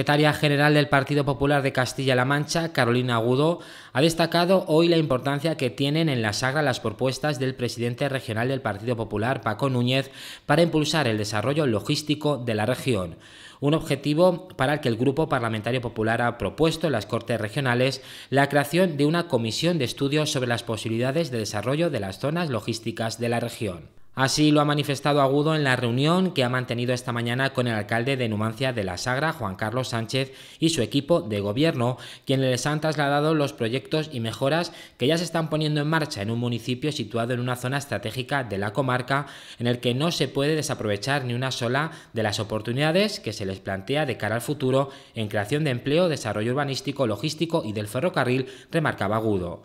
La secretaria general del Partido Popular de Castilla-La Mancha, Carolina Agudo, ha destacado hoy la importancia que tienen en la saga las propuestas del presidente regional del Partido Popular, Paco Núñez, para impulsar el desarrollo logístico de la región. Un objetivo para el que el Grupo Parlamentario Popular ha propuesto en las Cortes Regionales la creación de una comisión de estudios sobre las posibilidades de desarrollo de las zonas logísticas de la región. Así lo ha manifestado Agudo en la reunión que ha mantenido esta mañana con el alcalde de Numancia de la Sagra, Juan Carlos Sánchez, y su equipo de gobierno, quienes les han trasladado los proyectos y mejoras que ya se están poniendo en marcha en un municipio situado en una zona estratégica de la comarca, en el que no se puede desaprovechar ni una sola de las oportunidades que se les plantea de cara al futuro en creación de empleo, desarrollo urbanístico, logístico y del ferrocarril, remarcaba Agudo.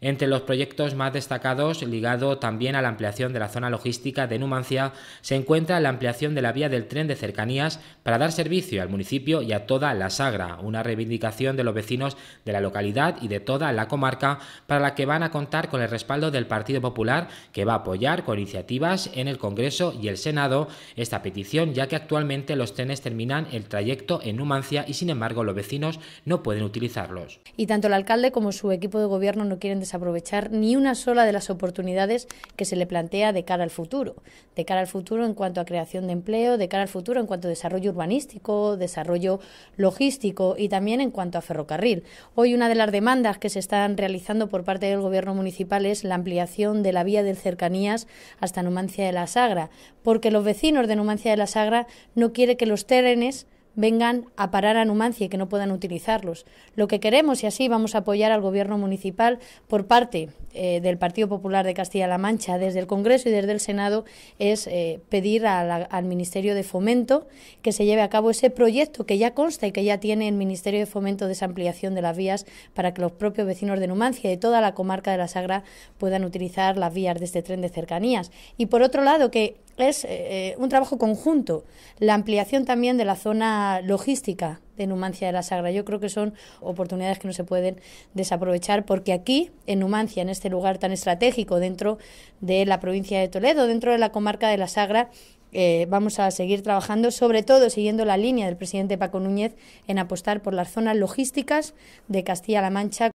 Entre los proyectos más destacados, ligado también a la ampliación de la zona logística de Numancia, se encuentra la ampliación de la vía del tren de cercanías para dar servicio al municipio y a toda la Sagra, una reivindicación de los vecinos de la localidad y de toda la comarca, para la que van a contar con el respaldo del Partido Popular, que va a apoyar con iniciativas en el Congreso y el Senado esta petición, ya que actualmente los trenes terminan el trayecto en Numancia y sin embargo los vecinos no pueden utilizarlos. Y tanto el alcalde como su equipo de gobierno no quieren aprovechar ni una sola de las oportunidades que se le plantea de cara al futuro, de cara al futuro en cuanto a creación de empleo, de cara al futuro en cuanto a desarrollo urbanístico, desarrollo logístico y también en cuanto a ferrocarril. Hoy una de las demandas que se están realizando por parte del Gobierno municipal es la ampliación de la vía de cercanías hasta Numancia de la Sagra, porque los vecinos de Numancia de la Sagra no quieren que los terrenes vengan a parar a Numancia y que no puedan utilizarlos. Lo que queremos, y así vamos a apoyar al Gobierno municipal por parte eh, del Partido Popular de Castilla-La Mancha, desde el Congreso y desde el Senado, es eh, pedir al Ministerio de Fomento que se lleve a cabo ese proyecto que ya consta y que ya tiene el Ministerio de Fomento de esa ampliación de las vías para que los propios vecinos de Numancia y de toda la comarca de la Sagra puedan utilizar las vías de este tren de cercanías. Y por otro lado, que es eh, eh, un trabajo conjunto. La ampliación también de la zona logística de Numancia de la Sagra. Yo creo que son oportunidades que no se pueden desaprovechar porque aquí, en Numancia, en este lugar tan estratégico dentro de la provincia de Toledo, dentro de la comarca de la Sagra, eh, vamos a seguir trabajando, sobre todo siguiendo la línea del presidente Paco Núñez, en apostar por las zonas logísticas de Castilla-La Mancha.